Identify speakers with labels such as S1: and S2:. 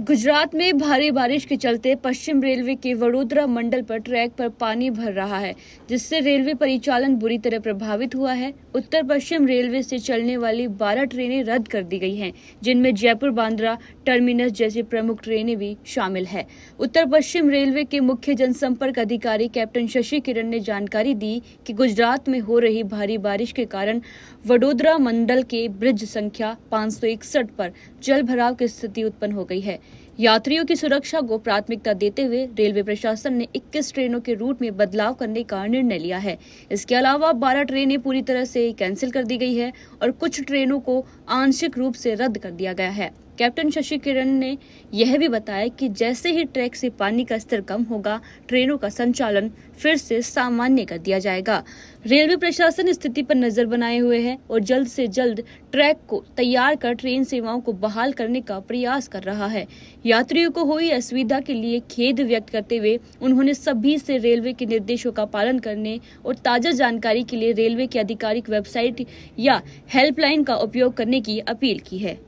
S1: गुजरात में भारी बारिश के चलते पश्चिम रेलवे के वडोदरा मंडल पर ट्रैक पर पानी भर रहा है जिससे रेलवे परिचालन बुरी तरह प्रभावित हुआ है उत्तर पश्चिम रेलवे से चलने वाली 12 ट्रेनें रद्द कर दी गई हैं जिनमें जयपुर बांद्रा टर्मिनस जैसी प्रमुख ट्रेनें भी शामिल है उत्तर पश्चिम रेलवे के मुख्य जनसंपर्क अधिकारी कैप्टन शशि किरण ने जानकारी दी कि गुजरात में हो रही भारी बारिश के कारण वडोदरा मंडल के ब्रिज संख्या पाँच पर जल की स्थिति उत्पन्न हो गई है यात्रियों की सुरक्षा को प्राथमिकता देते हुए रेलवे प्रशासन ने 21 ट्रेनों के रूट में बदलाव करने का निर्णय लिया है इसके अलावा 12 ट्रेनें पूरी तरह से कैंसिल कर दी गई है और कुछ ट्रेनों को आंशिक रूप से रद्द कर दिया गया है कैप्टन शशि किरण ने यह भी बताया कि जैसे ही ट्रैक से पानी का स्तर कम होगा ट्रेनों का संचालन फिर से सामान्य कर दिया जाएगा रेलवे प्रशासन स्थिति पर नजर बनाए हुए है और जल्द से जल्द ट्रैक को तैयार कर ट्रेन सेवाओं को बहाल करने का प्रयास कर रहा है यात्रियों को हुई असुविधा के लिए खेद व्यक्त करते हुए उन्होंने सभी से रेलवे के निर्देशों का पालन करने और ताजा जानकारी के लिए रेलवे की आधिकारिक वेबसाइट या हेल्पलाइन का उपयोग करने की अपील की है